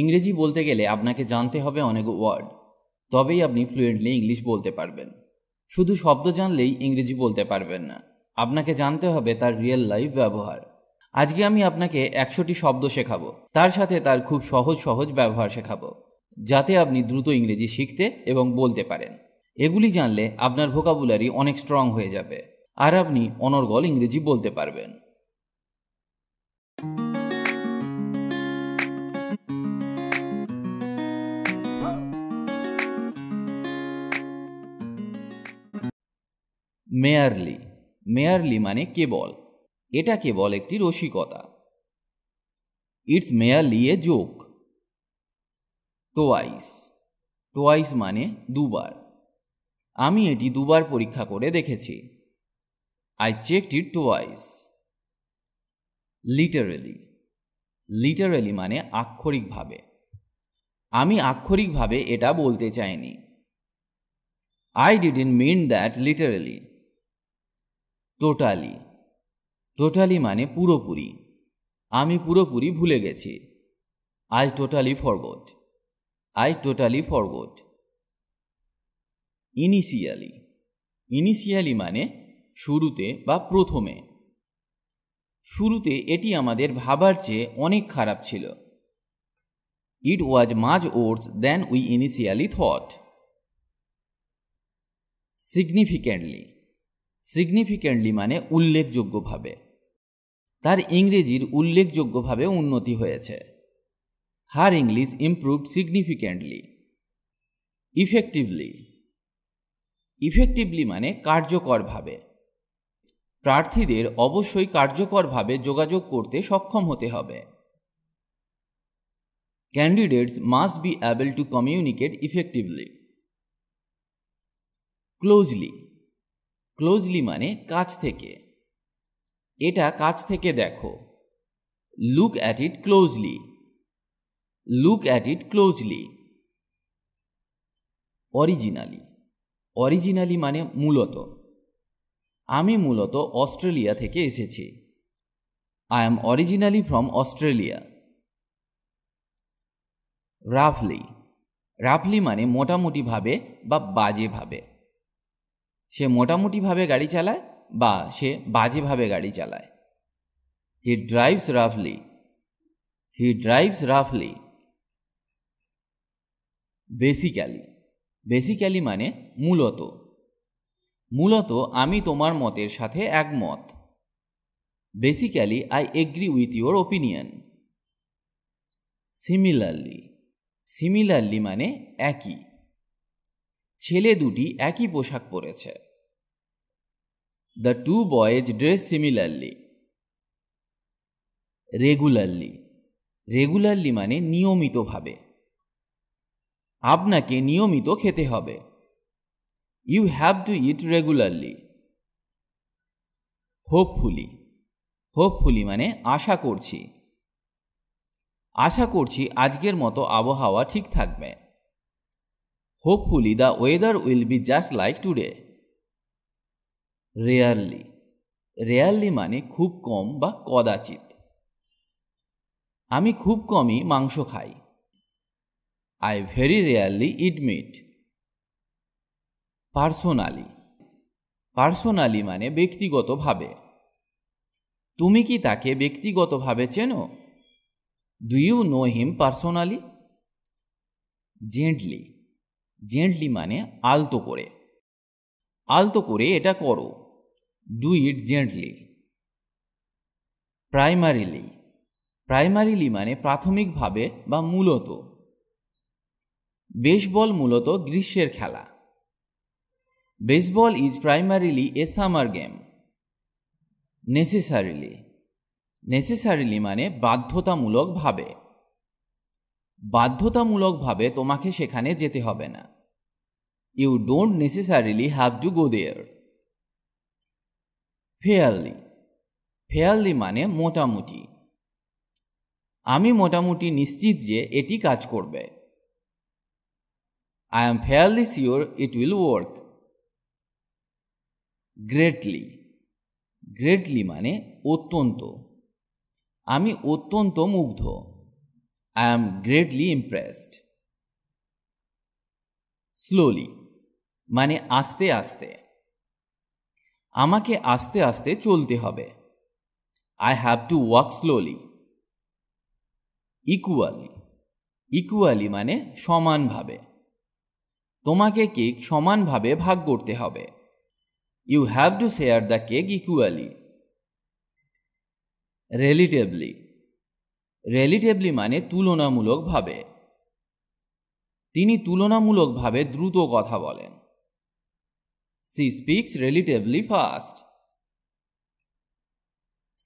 ইংরেজি বলতে গেলে আপনাকে জানতে হবে অনেক ওয়ার্ড তবেই আপনি ফ্লুয়েন্টলি ইংলিশ বলতে পারবেন শুধু শব্দ জানলেই ইংরেজি বলতে পারবেন না আপনাকে জানতে হবে তার রিয়েল লাইফ ব্যবহার আজকে আমি আপনাকে একশোটি শব্দ শেখাবো তার সাথে তার খুব সহজ সহজ ব্যবহার শেখাবো যাতে আপনি দ্রুত ইংরেজি শিখতে এবং বলতে পারেন এগুলি জানলে আপনার ভোকাবুলারি অনেক স্ট্রং হয়ে যাবে আর আপনি অনর্গল ইংরেজি বলতে পারবেন মেয়ারলি মেয়ারলি মানে কেবল এটা কেবল একটি রসিকতা it's merely a joke twice twice মানে দুবার আমি এটি দুবার পরীক্ষা করে দেখেছি I check it twice literally literally মানে আক্ষরিকভাবে আমি আক্ষরিকভাবে এটা বলতে চাইনি I didn't mean that literally totally totally মানে পুরোপুরি আমি পুরোপুরি ভুলে গেছি I totally forgot I totally forgot initially initially মানে শুরুতে বা প্রথমে শুরুতে এটি আমাদের ভাবার চেয়ে অনেক খারাপ ছিল it was much worse then we initially thought significantly significantly মানে উল্লেখযোগ্যভাবে তার ইংরেজির উল্লেখযোগ্যভাবে উন্নতি হয়েছে her English improved significantly effectively effectively মানে কার্যকরভাবে প্রার্থীদের অবশ্যই কার্যকরভাবে যোগাযোগ করতে সক্ষম হতে হবে candidates must be able to communicate effectively closely closely মানে কাছ থেকে এটা কাছ থেকে দেখো look at it closely look at it closely originally originally মানে মূলত আমি মূলত অস্ট্রেলিয়া থেকে এসেছি I am originally from Australia রাফলি রাফলি মানে মোটামুটিভাবে বা বাজেভাবে সে মোটামুটিভাবে গাড়ি চালায় বা সে বাজেভাবে গাড়ি চালায় হি ড্রাইভস রাফলি হি ড্রাইভস রাফলি বেসিক্যালি বেসিক্যালি মানে মূলত মূলত আমি তোমার মতের সাথে একমত basically I agree with your opinion similarly similarly মানে একই ছেলে দুটি একই পোশাক পরেছে the two boys dress similarly regularly regularly মানে নিয়মিতভাবে আপনাকে নিয়মিত খেতে হবে you have two it regularly hopefully hopefully মানে আশা করছি আশা করছি আজকের মতো আবহাওয়া ঠিক থাকবে hopefully the weather will be just like today rarely rarely মানে খুব কম বা কদাচিৎ আমি খুব কমই মাংস খাই I very rarely eat meat personally personally মানে ব্যক্তিগতভাবে তুমি কি তাকে ব্যক্তিগতভাবে চেনো do you know him personally gently gently মানে আলতো করে আলতো করে এটা করো do it gently primarily primarily মানে প্রাথমিকভাবে বা মূলত বেসবল মূলত গ্রীষ্মের খেলা baseball is primarily a summer game necessarily necessarily মানে বাধ্যতামূলকভাবে বাধ্যতামূলকভাবে তোমাকে সেখানে যেতে হবে না you don't necessarily have to go there. Fairly fairly মানে মোটামুটি আমি মোটামুটি নিশ্চিত যে এটি কাজ করবে I am fairly sure it will work greatly greatly মানে অত্যন্ত আমি অত্যন্ত মুগ্ধ I am greatly impressed slowly মানে আস্তে আস্তে আমাকে আস্তে আস্তে চলতে হবে I have to walk slowly equally equally মানে সমানভাবে তোমাকে কেক সমানভাবে ভাগ করতে হবে you have to share the cake equally relatively relatively মানে তুলনামূলকভাবে তিনি তুলনামূলকভাবে দ্রুত কথা বলেন She speaks relatively fast.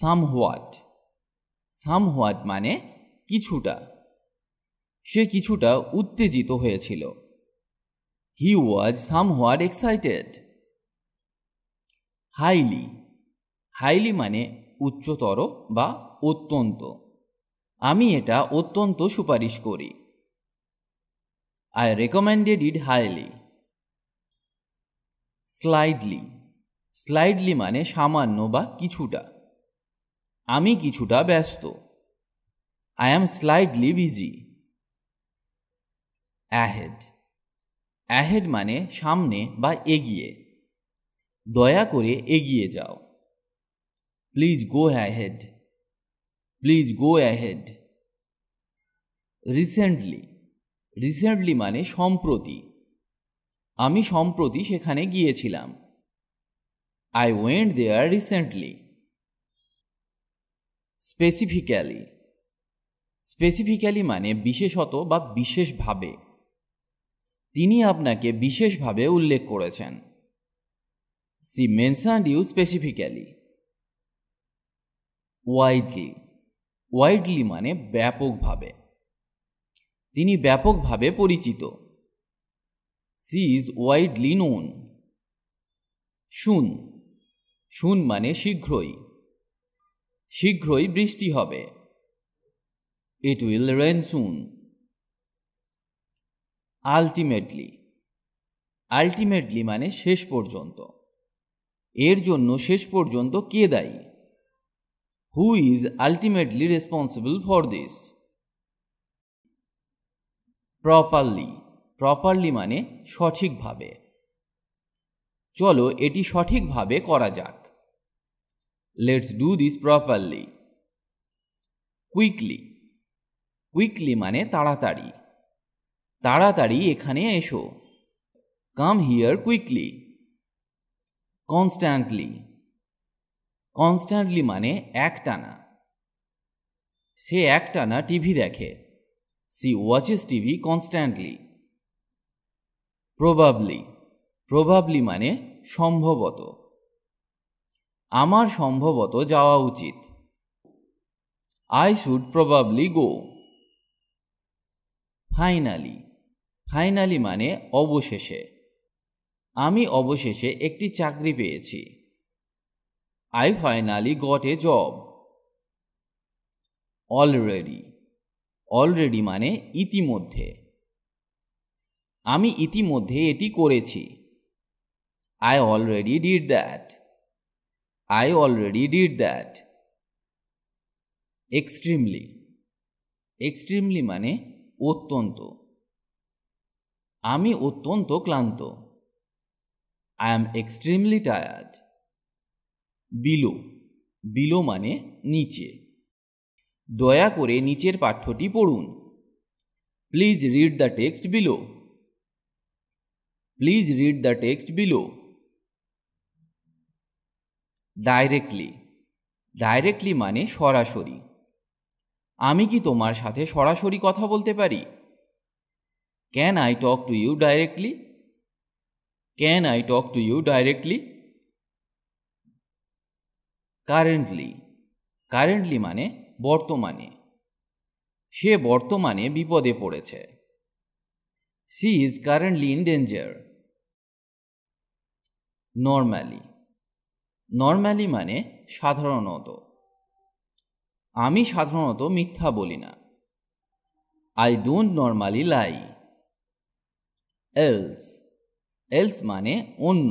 Somewhat. Somewhat মানে কিছুটা সে কিছুটা উত্তেজিত হয়েছিল he was somewhat excited highly highly মানে উচ্চতর বা অত্যন্ত আমি এটা অত্যন্ত সুপারিশ করি I recommended it highly slightly slightly মানে সামান্য বা কিছুটা আমি কিছুটা ব্যস্ত I am slightly busy ahead ahead মানে সামনে বা এগিয়ে দয়া করে এগিয়ে যাও please go ahead please go ahead recently recently মানে সম্প্রতি আমি সম্প্রতি সেখানে গিয়েছিলাম I went there recently specifically specifically মানে বিশেষত বা বিশেষভাবে তিনি আপনাকে বিশেষভাবে উল্লেখ করেছেন she mentioned you specifically widely widely মানে ব্যাপকভাবে তিনি ব্যাপকভাবে পরিচিত সি ইজ ওয়াইডলি নোন শুন শুন মানে শীঘ্রই শীঘ্রই বৃষ্টি হবে it will rain soon ultimately ultimately মানে শেষ পর্যন্ত এর জন্য শেষ পর্যন্ত কে দায়ী who is ultimately responsible for this properly properly মানে সঠিকভাবে চলো এটি সঠিকভাবে করা যাক let's do this properly quickly quickly মানে তাড়াতাড়ি তাড়াতাড়ি এখানে এসো come here quickly constantly constantly মানে একটানা সে একটানা টিভি দেখে she watches TV constantly probably probably মানে সম্ভবত আমার সম্ভবত যাওয়া উচিত I should probably go finally finally মানে অবশেষে আমি অবশেষে একটি চাকরি পেয়েছি I finally got a job already already মানে ইতিমধ্যে আমি ইতিমধ্যে এটি করেছি I already did that I already did that extremely extremely মানে অত্যন্ত আমি অত্যন্ত ক্লান্ত I am extremely tired below below মানে নিচে দয়া করে নিচের পাঠ্যটি পড়ুন please read the text below Please read the text below. Directly directly মানে সরাসরি আমি কি তোমার সাথে সরাসরি কথা বলতে পারি can I talk to you directly can I talk to you directly currently currently মানে বর্তমানে সে বর্তমানে বিপদে পড়েছে she is currently in danger normally normally মানে সাধারণত আমি সাধারণত মিথ্যা বলি না I don't normally lie else else মানে অন্য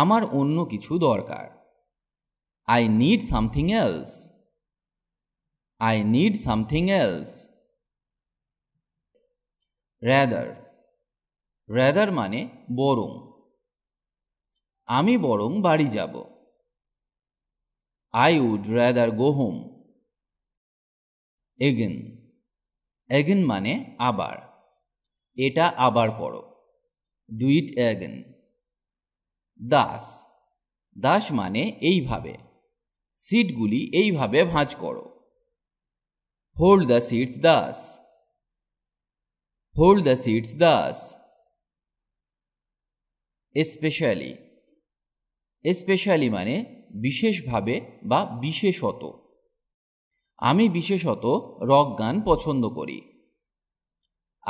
আমার অন্য কিছু দরকার I need something else I need something else rather rather মানে বরং আমি বরং বাড়ি যাব I would rather go home again again মানে আবার এটা আবার পড়ো ডুইট এগেন দাস দাস মানে এইভাবে সিটগুলি এইভাবে ভাঁজ করো hold the seats thus hold the seats thus specially specially মানে বিশেষভাবে বা বিশেষত আমি বিশেষত রক গান পছন্দ করি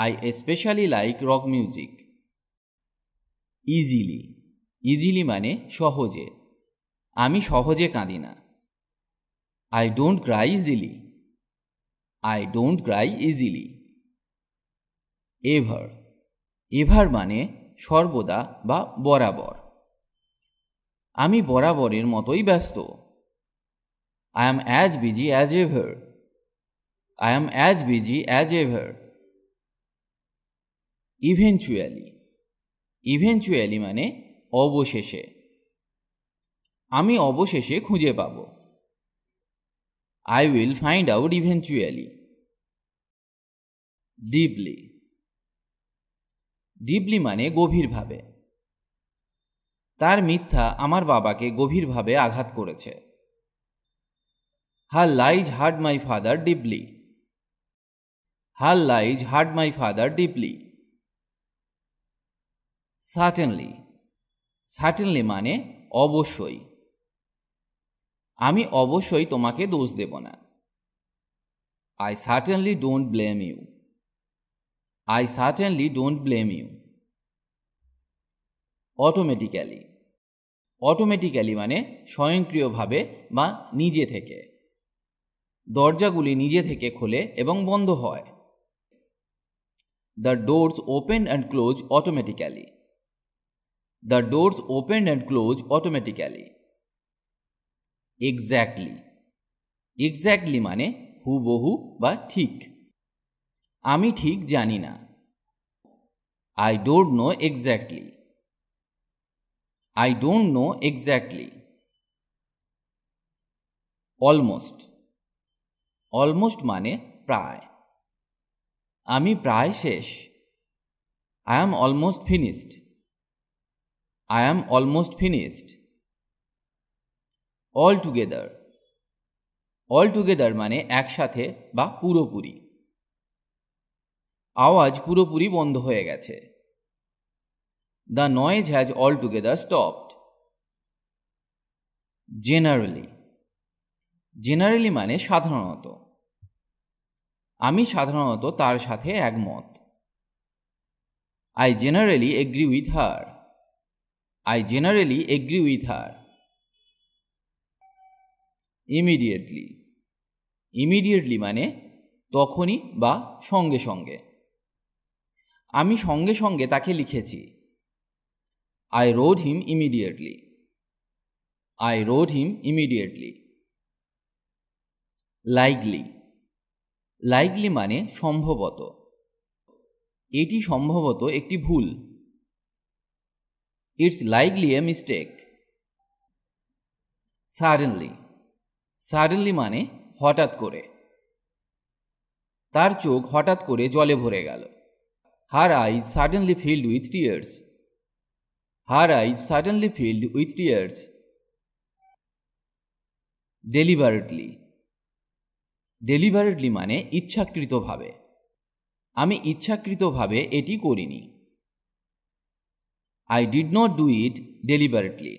I specially like rock music easily easily মানে সহজে আমি সহজে কাঁদি না I don't cry easily I don't cry easily ever ever মানে সর্বদা বা বরাবর আমি বরাবরের মতোই ব্যস্ত I am as busy as ever I am as busy as ever eventually eventually মানে অবশেষে আমি অবশেষে খুঁজে পাব I will find out eventually deeply deeply মানে গভীরভাবে তার মিথ্যা আমার বাবাকে গভীরভাবে আঘাত করেছে her lies hurt my father deeply her lies hurt my father deeply certainly certainly মানে অবশ্যই আমি অবশ্যই তোমাকে দোষ দেব না I certainly don't blame you I certainly don't blame you automatically automatically মানে স্বয়ংক্রিয়ভাবে বা নিজে থেকে দরজাগুলি নিজে থেকে খোলে এবং বন্ধ হয় the doors open and close automatically the doors open and close automatically exactly exactly মানে হুবহু বা ঠিক আমি ঠিক জানি না I don't know exactly I don't know exactly. Almost almost মানে প্রায় আমি প্রায় শেষ I am almost finished I am almost finished all together all together মানে একসাথে বা পুরোপুরি আওয়াজ পুরোপুরি বন্ধ হয়ে গেছে the noise has has altogether stopped generally generally মানে সাধারণত আমি সাধারণত তার সাথে একমত I generally agree with her I generally agree with her immediately immediately মানে তখনই বা সঙ্গে সঙ্গে আমি সঙ্গে সঙ্গে তাকে লিখেছি I rode him immediately. I rode him immediately. Likely likely মানে সম্ভবত এটি সম্ভবত একটি ভুল it's likely a mistake suddenly suddenly মানে হঠাৎ করে তার চোখ হঠাৎ করে জলে ভরে গেল her eye suddenly filled with tears her eyes suddenly filled with tears. Deliberately deliberately মানে ইচ্ছাকৃতভাবে আমি ইচ্ছাকৃতভাবে এটি করিনি I did not do it deliberately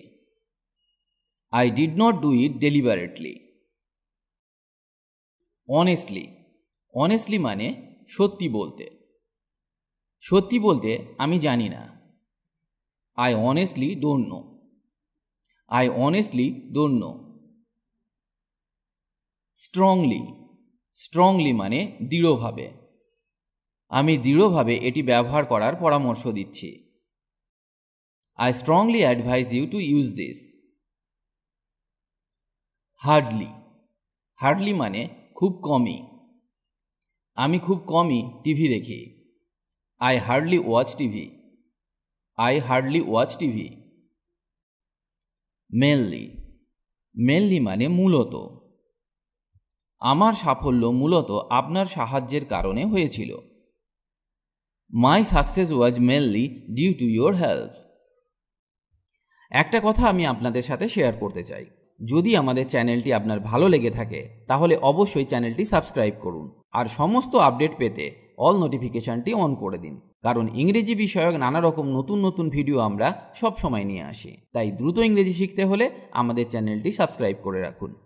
I did not do it deliberately honestly honestly মানে সত্যি বলতে সত্যি বলতে আমি জানি না I honestly don't know. I honestly don't know. Strongly strongly মানে দৃঢ়ভাবে আমি দৃঢ়ভাবে এটি ব্যবহার করার পরামর্শ দিচ্ছি I strongly advise you to use this hardly hardly মানে খুব কমই আমি খুব কমই টিভি দেখি I hardly watch TV I hardly watch TV mainly mainly মানে মূলত আমার সাফল্য মূলত আপনার সাহায্যের কারণে হয়েছিল my success was mainly due to your help একটা কথা আমি আপনাদের সাথে শেয়ার করতে চাই যদি আমাদের চ্যানেলটি আপনার ভালো লেগে থাকে তাহলে অবশ্যই চ্যানেলটি সাবস্ক্রাইব করুন আর সমস্ত আপডেট পেতে অল নোটিফিকেশানটি অন করে দিন কারণ ইংরেজি বিষয়ক নানা রকম নতুন নতুন ভিডিও আমরা সব সময় নিয়ে আসি তাই দ্রুত ইংরেজি শিখতে হলে আমাদের চ্যানেলটি সাবস্ক্রাইব করে রাখুন